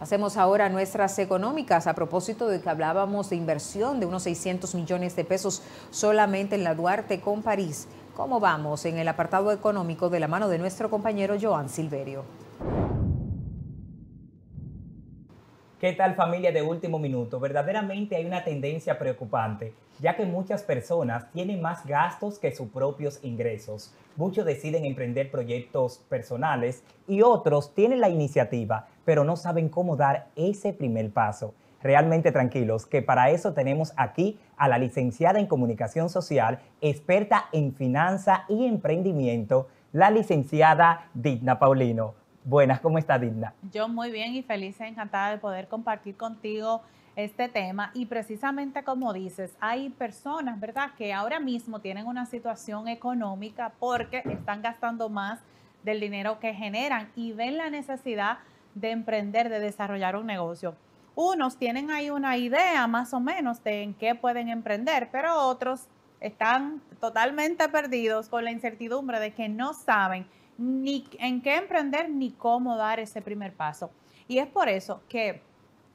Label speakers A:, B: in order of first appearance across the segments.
A: Hacemos ahora nuestras económicas a propósito de que hablábamos de inversión de unos 600 millones de pesos solamente en la Duarte con París. ¿Cómo vamos en el apartado económico de la mano de nuestro compañero Joan Silverio?
B: ¿Qué tal familia de último minuto? Verdaderamente hay una tendencia preocupante, ya que muchas personas tienen más gastos que sus propios ingresos. Muchos deciden emprender proyectos personales y otros tienen la iniciativa pero no saben cómo dar ese primer paso. Realmente tranquilos, que para eso tenemos aquí a la licenciada en Comunicación Social, experta en finanza y emprendimiento, la licenciada Digna Paulino. Buenas, ¿cómo está Digna?
A: Yo muy bien y feliz, encantada de poder compartir contigo este tema y precisamente como dices, hay personas, ¿verdad?, que ahora mismo tienen una situación económica porque están gastando más del dinero que generan y ven la necesidad de emprender, de desarrollar un negocio. Unos tienen ahí una idea más o menos de en qué pueden emprender, pero otros están totalmente perdidos con la incertidumbre de que no saben ni en qué emprender ni cómo dar ese primer paso. Y es por eso que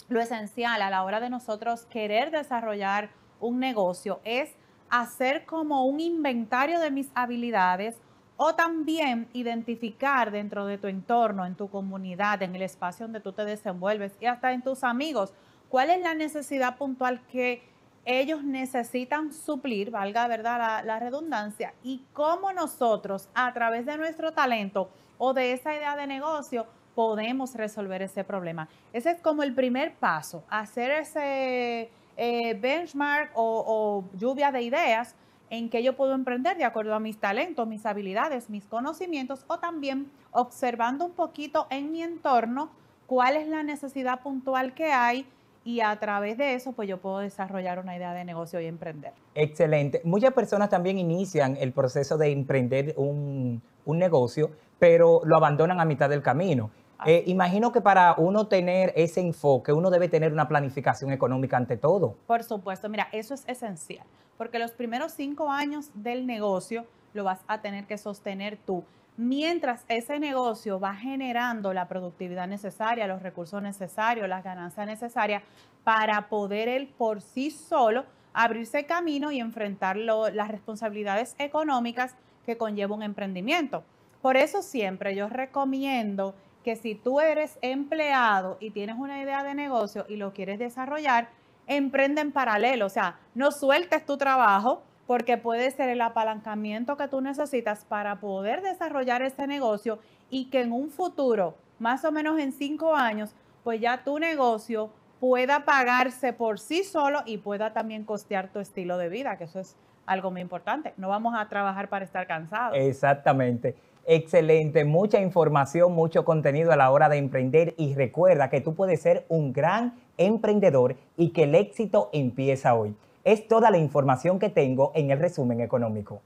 A: lo esencial a la hora de nosotros querer desarrollar un negocio es hacer como un inventario de mis habilidades, o también identificar dentro de tu entorno, en tu comunidad, en el espacio donde tú te desenvuelves y hasta en tus amigos, cuál es la necesidad puntual que ellos necesitan suplir, valga verdad la, redundancia, y cómo nosotros a través de nuestro talento o de esa idea de negocio podemos resolver ese problema. Ese es como el primer paso, hacer ese eh, benchmark o, lluvia de ideas en qué yo puedo emprender de acuerdo a mis talentos, mis habilidades, mis conocimientos o también observando un poquito en mi entorno cuál es la necesidad puntual que hay y a través de eso pues yo puedo desarrollar una idea de negocio y emprender.
B: Excelente. Muchas personas también inician el proceso de emprender un, un negocio, pero lo abandonan a mitad del camino. Ah. Eh, imagino que para uno tener ese enfoque, uno debe tener una planificación económica ante todo.
A: Por supuesto, mira, eso es esencial, porque los primeros cinco años del negocio lo vas a tener que sostener tú. Mientras ese negocio va generando la productividad necesaria, los recursos necesarios, las ganancias necesarias para poder él por sí solo abrirse camino y enfrentar las responsabilidades económicas que conlleva un emprendimiento. Por eso siempre yo recomiendo que si tú eres empleado y tienes una idea de negocio y lo quieres desarrollar, emprende en paralelo, o sea, no sueltes tu trabajo porque puede ser el apalancamiento que tú necesitas para poder desarrollar ese negocio y que en un futuro, más o menos en cinco años, pues ya tu negocio pueda pagarse por sí solo y pueda también costear tu estilo de vida, que eso es algo muy importante. No vamos a trabajar para estar cansados.
B: Exactamente. Excelente, mucha información, mucho contenido a la hora de emprender y recuerda que tú puedes ser un gran emprendedor y que el éxito empieza hoy. Es toda la información que tengo en el resumen económico.